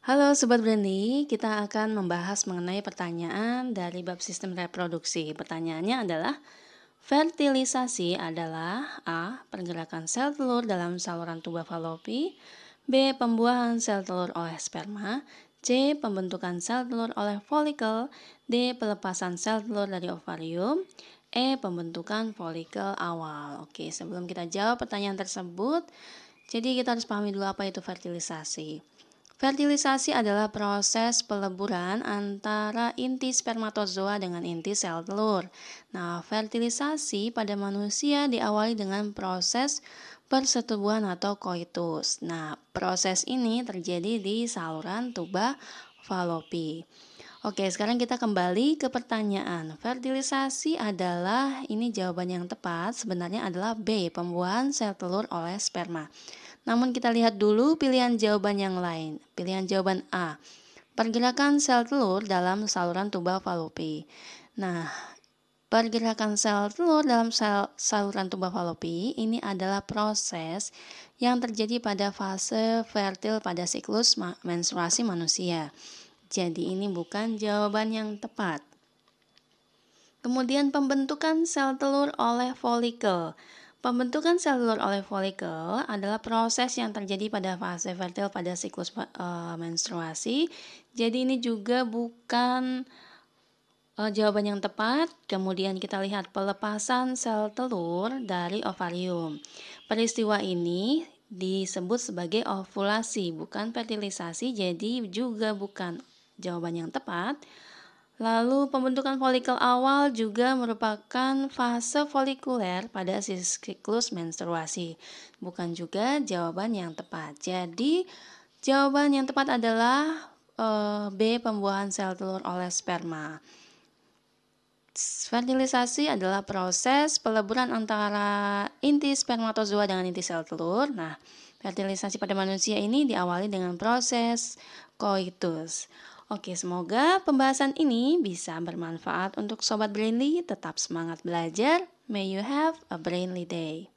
Halo Sobat Brandy, kita akan membahas mengenai pertanyaan dari bab sistem reproduksi. Pertanyaannya adalah, fertilisasi adalah A. Pergerakan sel telur dalam saluran tuba falopi B. Pembuahan sel telur oleh sperma C. Pembentukan sel telur oleh folikel D. Pelepasan sel telur dari ovarium E. Pembentukan folikel awal Oke, sebelum kita jawab pertanyaan tersebut, jadi kita harus pahami dulu apa itu fertilisasi. Fertilisasi adalah proses peleburan antara inti spermatozoa dengan inti sel telur. Nah, fertilisasi pada manusia diawali dengan proses persetubuhan atau koitus. Nah, proses ini terjadi di saluran tuba falopi. Oke, sekarang kita kembali ke pertanyaan. Fertilisasi adalah ini jawaban yang tepat sebenarnya adalah B, pembuahan sel telur oleh sperma. Namun kita lihat dulu pilihan jawaban yang lain. Pilihan jawaban A. Pergerakan sel telur dalam saluran tuba falopi. Nah, Pergerakan sel telur dalam sel saluran tuba falopi ini adalah proses yang terjadi pada fase fertil pada siklus menstruasi manusia. Jadi ini bukan jawaban yang tepat. Kemudian pembentukan sel telur oleh folikel. Pembentukan sel telur oleh folikel adalah proses yang terjadi pada fase fertil pada siklus uh, menstruasi. Jadi ini juga bukan uh, jawaban yang tepat. Kemudian kita lihat pelepasan sel telur dari ovarium. Peristiwa ini disebut sebagai ovulasi, bukan fertilisasi. Jadi juga bukan jawaban yang tepat. Lalu pembentukan folikel awal juga merupakan fase folikuler pada siklus menstruasi. Bukan juga jawaban yang tepat. Jadi jawaban yang tepat adalah e, B pembuahan sel telur oleh sperma. Fertilisasi adalah proses peleburan antara inti spermatozoa dengan inti sel telur. Nah, fertilisasi pada manusia ini diawali dengan proses koitus. Oke, semoga pembahasan ini bisa bermanfaat untuk Sobat Brainly. Tetap semangat belajar. May you have a brainly day.